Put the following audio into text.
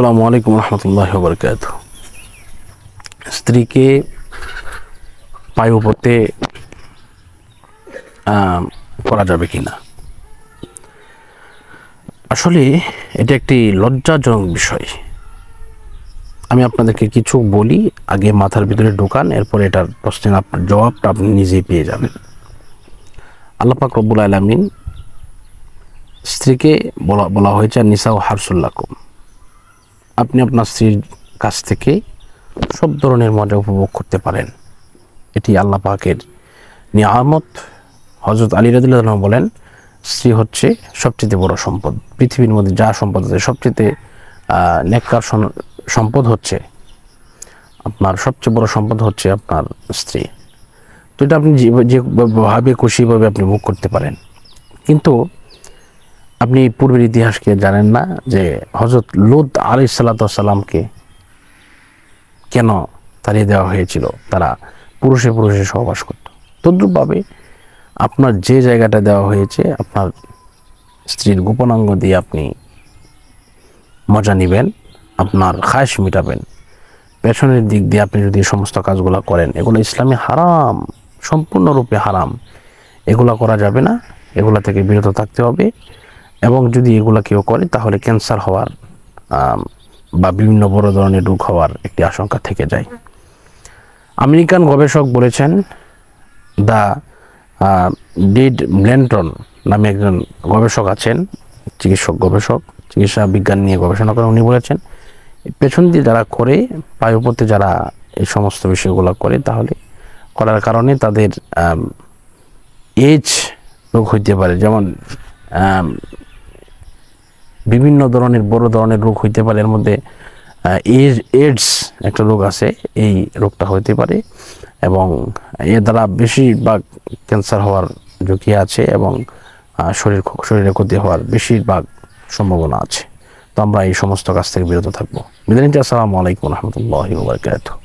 আসসালামু আলাইকুম রহমতুল্লাহ বরকাত স্ত্রীকে পায়ুপথে করা যাবে কি না আসলে এটা একটি লজ্জাজনক বিষয় আমি আপনাদেরকে কিছু বলি আগে মাথার ভিতরে ঢোকান এরপরে এটার প্রশ্নের আপনার জবাবটা আপনি নিজেই পেয়ে যাবেন আল্লাপাক রব্বুল আলমিন স্ত্রীকে বলা বলা হয়েছে নিসা ও হারসুল্লাকুম আপনি আপনার স্ত্রীর কাছ থেকে সব ধরনের মজা উপভোগ করতে পারেন এটি আল্লাহ পাকের নিয়ামত হজরত আলী রাদুল্লাহ বলেন স্ত্রী হচ্ছে সবচেয়ে বড় সম্পদ পৃথিবীর মধ্যে যা সম্পদ আছে সবচেয়ে নেককার সম্পদ হচ্ছে আপনার সবচেয়ে বড় সম্পদ হচ্ছে আপনার স্ত্রী তো এটা আপনি যেভাবে খুশিভাবে আপনি ভোগ করতে পারেন কিন্তু আপনি পূর্বের ইতিহাসকে জানেন না যে হজরত লুত আলি সাল্লাতামকে কেন তাড়িয়ে দেওয়া হয়েছিল তারা পুরুষে পুরুষে সহবাস করত তদ্রুপভাবে আপনার যে জায়গাটা দেওয়া হয়েছে আপনার স্ত্রীর গোপনাঙ্গ দিয়ে আপনি মজা নেবেন আপনার খাস মিটাবেন পেছনের দিক দিয়ে আপনি যদি সমস্ত কাজগুলো করেন এগুলো ইসলামী হারাম সম্পূর্ণরূপে হারাম এগুলো করা যাবে না এগুলা থেকে বিরত থাকতে হবে এবং যদি এগুলা কেউ করে তাহলে ক্যান্সার হওয়ার বা বিভিন্ন বড় ধরনের রোগ হওয়ার একটি আশঙ্কা থেকে যায় আমেরিকান গবেষক বলেছেন দ্য ডেড ল্যান্টন নামে একজন গবেষক আছেন চিকিৎসক গবেষক চিকিৎসা বিজ্ঞান নিয়ে গবেষণা করেন উনি বলেছেন পেছন দিয়ে যারা করে পায়ুপথে যারা এই সমস্ত বিষয়গুলো করে তাহলে করার কারণে তাদের এজ রোগ হইতে পারে যেমন বিভিন্ন ধরনের বড় ধরনের রোগ হইতে পারে এর মধ্যে এইডস একটা রোগ আছে এই রোগটা হইতে পারে এবং এ দ্বারা বেশিরভাগ ক্যান্সার হওয়ার ঝুঁকি আছে এবং শরীর শরীরে ক্ষতি হওয়ার বেশিরভাগ সম্ভাবনা আছে তো আমরা এই সমস্ত কাজ থেকে বিরত থাকবো বিদানিতে আসসালামু আলাইকুম রহমতুল্লাহ